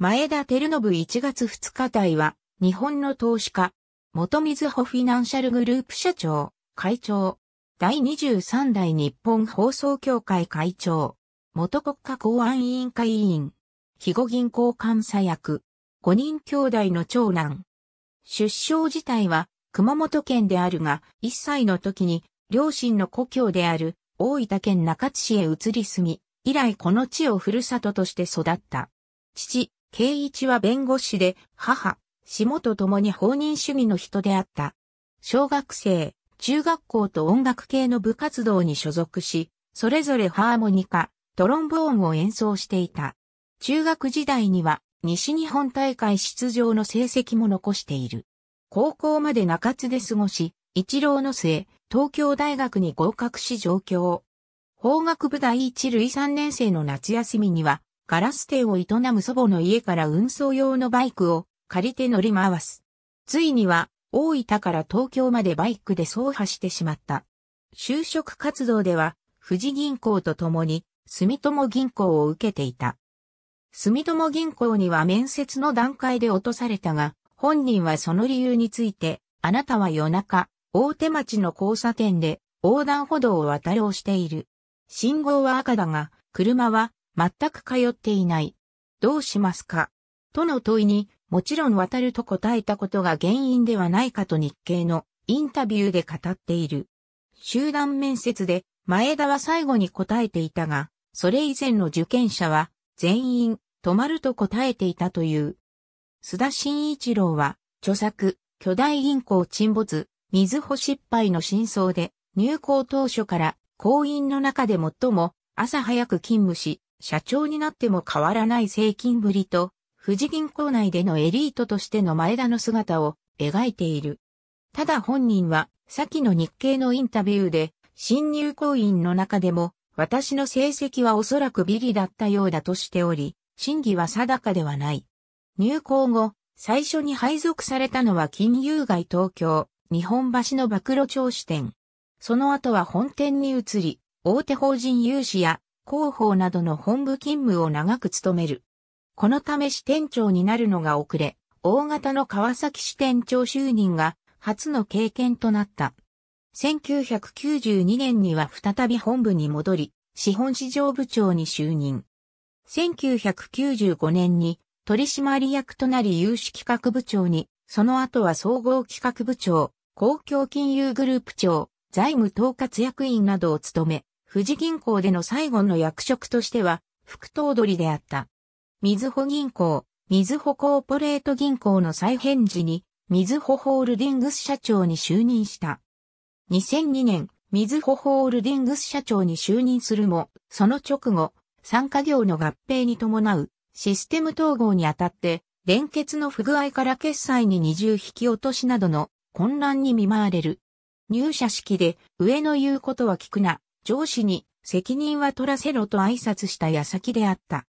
前田照信1月2日隊は、日本の投資家、元水穂フィナンシャルグループ社長、会長、第23代日本放送協会会長、元国家公安委員会委員、肥後銀行監査役、5人兄弟の長男。出生自体は熊本県であるが、1歳の時に両親の故郷である大分県中津市へ移り住み、以来この地をふるさととして育った。父、圭一は弁護士で、母、下と共に放任主義の人であった。小学生、中学校と音楽系の部活動に所属し、それぞれハーモニカ、トロンボーンを演奏していた。中学時代には西日本大会出場の成績も残している。高校まで中津で過ごし、一郎の末、東京大学に合格し上京。法学部第一類3年生の夏休みには、ガラス店を営む祖母の家から運送用のバイクを借りて乗り回す。ついには、大分から東京までバイクで走破してしまった。就職活動では、富士銀行と共に、住友銀行を受けていた。住友銀行には面接の段階で落とされたが、本人はその理由について、あなたは夜中、大手町の交差点で横断歩道を渡ろうしている。信号は赤だが、車は全く通っていない。どうしますかとの問いに、もちろん渡ると答えたことが原因ではないかと日経のインタビューで語っている。集団面接で前田は最後に答えていたが、それ以前の受験者は全員止まると答えていたという。須田慎一郎は著作巨大銀行沈没、水穂失敗の真相で入校当初から行員の中で最も朝早く勤務し、社長になっても変わらない税金ぶりと、富士銀行内でのエリートとしての前田の姿を描いている。ただ本人は、先の日経のインタビューで、新入行員の中でも、私の成績はおそらくビリだったようだとしており、真偽は定かではない。入行後、最初に配属されたのは金融街東京、日本橋の暴露町支店。その後は本店に移り、大手法人融資や広報などの本部勤務を長く務める。このため支店長になるのが遅れ、大型の川崎支店長就任が初の経験となった。1992年には再び本部に戻り、資本市場部長に就任。1995年に取締役となり有志企画部長に、その後は総合企画部長、公共金融グループ長、財務統括役員などを務め、富士銀行での最後の役職としては、副頭取であった。水穂銀行、水穂コーポレート銀行の再編時に、水穂ホールディングス社長に就任した。2002年、水穂ホールディングス社長に就任するも、その直後、参加業の合併に伴うシステム統合にあたって、連結の不具合から決済に二重引き落としなどの混乱に見舞われる。入社式で上の言うことは聞くな、上司に責任は取らせろと挨拶した矢先であった。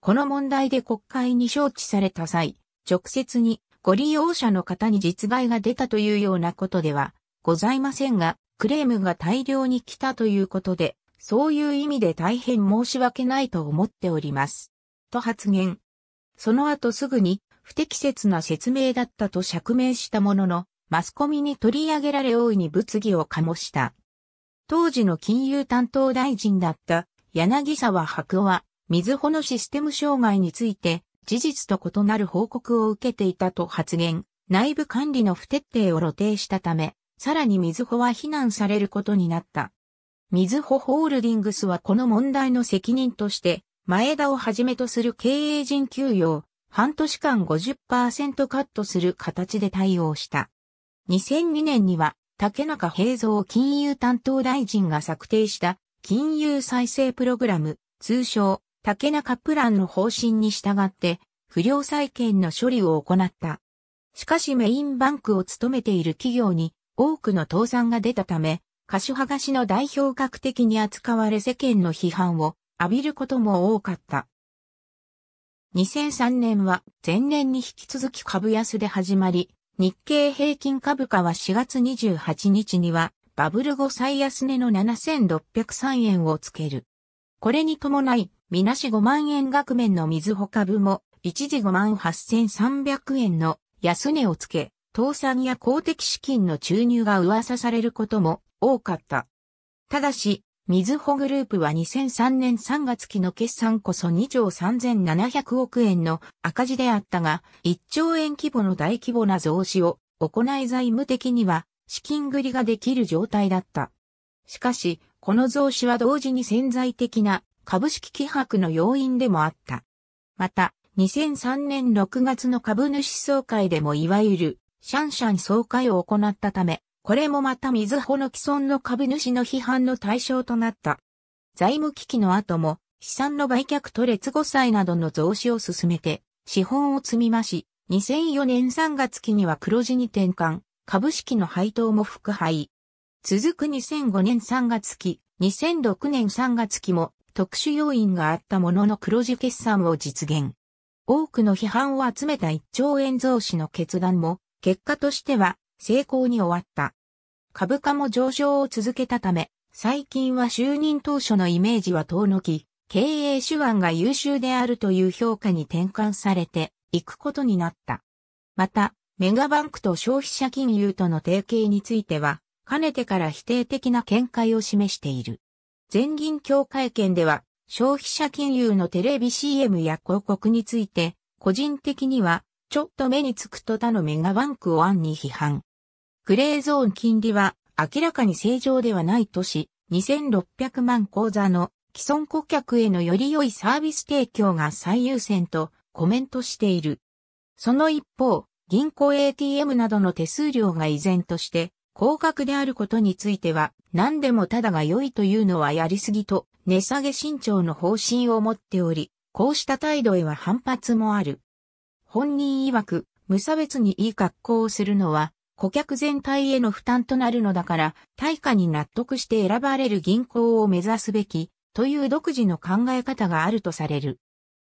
この問題で国会に招致された際、直接にご利用者の方に実害が出たというようなことではございませんが、クレームが大量に来たということで、そういう意味で大変申し訳ないと思っております。と発言。その後すぐに不適切な説明だったと釈明したものの、マスコミに取り上げられ大いに物議を醸した。当時の金融担当大臣だった柳沢白は、水穂のシステム障害について、事実と異なる報告を受けていたと発言、内部管理の不徹底を露呈したため、さらに水穂は非難されることになった。水穂ホールディングスはこの問題の責任として、前田をはじめとする経営陣給与を、半年間50%カットする形で対応した。2002年には竹中平蔵金融担当大臣が策定した金融再生プログラム、通称竹中プランの方針に従って不良債権の処理を行った。しかしメインバンクを務めている企業に多くの倒産が出たため、貸し剥がしの代表格的に扱われ世間の批判を浴びることも多かった。2003年は前年に引き続き株安で始まり、日経平均株価は4月28日にはバブル後最安値の7603円をつける。これに伴い、みなし5万円額面の水穂株も一時5万8300円の安値をつけ、倒産や公的資金の注入が噂されることも多かった。ただし、みずほグループは2003年3月期の決算こそ2兆3700億円の赤字であったが、1兆円規模の大規模な増資を行い財務的には資金繰りができる状態だった。しかし、この増資は同時に潜在的な株式希薄の要因でもあった。また、2003年6月の株主総会でもいわゆるシャンシャン総会を行ったため、これもまた水穂の既存の株主の批判の対象となった。財務危機の後も、資産の売却と劣後債などの増資を進めて、資本を積み増し、2004年3月期には黒字に転換、株式の配当も副配。続く2005年3月期、2006年3月期も特殊要因があったものの黒字決算を実現。多くの批判を集めた1兆円増資の決断も、結果としては成功に終わった。株価も上昇を続けたため、最近は就任当初のイメージは遠のき、経営手腕が優秀であるという評価に転換されていくことになった。また、メガバンクと消費者金融との提携については、かねてから否定的な見解を示している。全銀協会見では、消費者金融のテレビ CM や広告について、個人的には、ちょっと目につくと他のメガバンクを案に批判。グレーゾーン金利は明らかに正常ではないとし、2600万口座の既存顧客へのより良いサービス提供が最優先とコメントしている。その一方、銀行 ATM などの手数料が依然として高額であることについては、何でもただが良いというのはやりすぎと、値下げ慎重の方針を持っており、こうした態度へは反発もある。本人曰く、無差別にいい格好をするのは、顧客全体への負担となるのだから、対価に納得して選ばれる銀行を目指すべき、という独自の考え方があるとされる。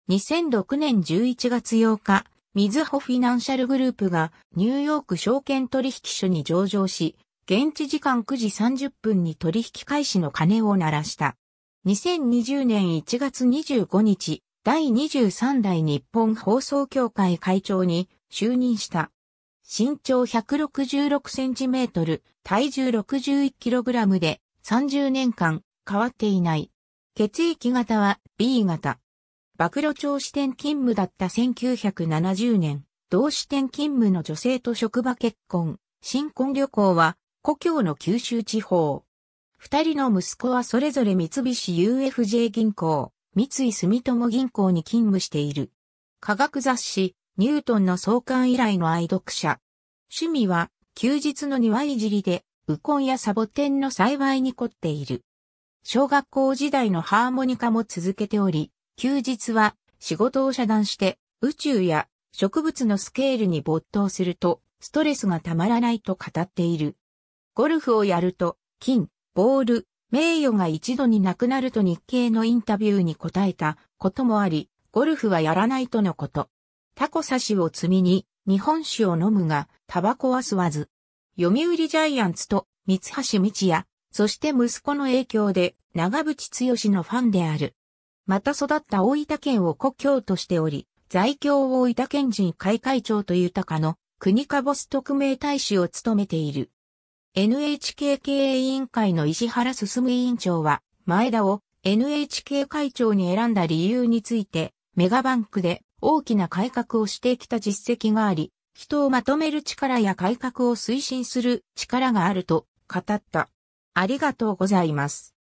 2006年11月8日、みずほフィナンシャルグループがニューヨーク証券取引所に上場し、現地時間9時30分に取引開始の鐘を鳴らした。2020年1月25日、第23代日本放送協会会長に就任した。身長166センチメートル、体重61キログラムで30年間変わっていない。血液型は B 型。暴露庁支店勤務だった1970年、同支店勤務の女性と職場結婚、新婚旅行は故郷の九州地方。二人の息子はそれぞれ三菱 UFJ 銀行、三井住友銀行に勤務している。科学雑誌、ニュートンの創刊以来の愛読者。趣味は、休日の庭いじりで、ウコンやサボテンの栽培に凝っている。小学校時代のハーモニカも続けており、休日は仕事を遮断して宇宙や植物のスケールに没頭するとストレスがたまらないと語っている。ゴルフをやると金、ボール、名誉が一度になくなると日経のインタビューに答えたこともあり、ゴルフはやらないとのこと。タコ刺しを積みに、日本酒を飲むが、タバコは吸わず。読売ジャイアンツと、三橋道也、そして息子の影響で、長渕剛のファンである。また育った大分県を故郷としており、在京大分県人会会長という高の国かぼす特命大使を務めている。NHK 経営委員会の石原進委員長は、前田を NHK 会長に選んだ理由について、メガバンクで大きな改革をしてきた実績があり、人をまとめる力や改革を推進する力があると語った。ありがとうございます。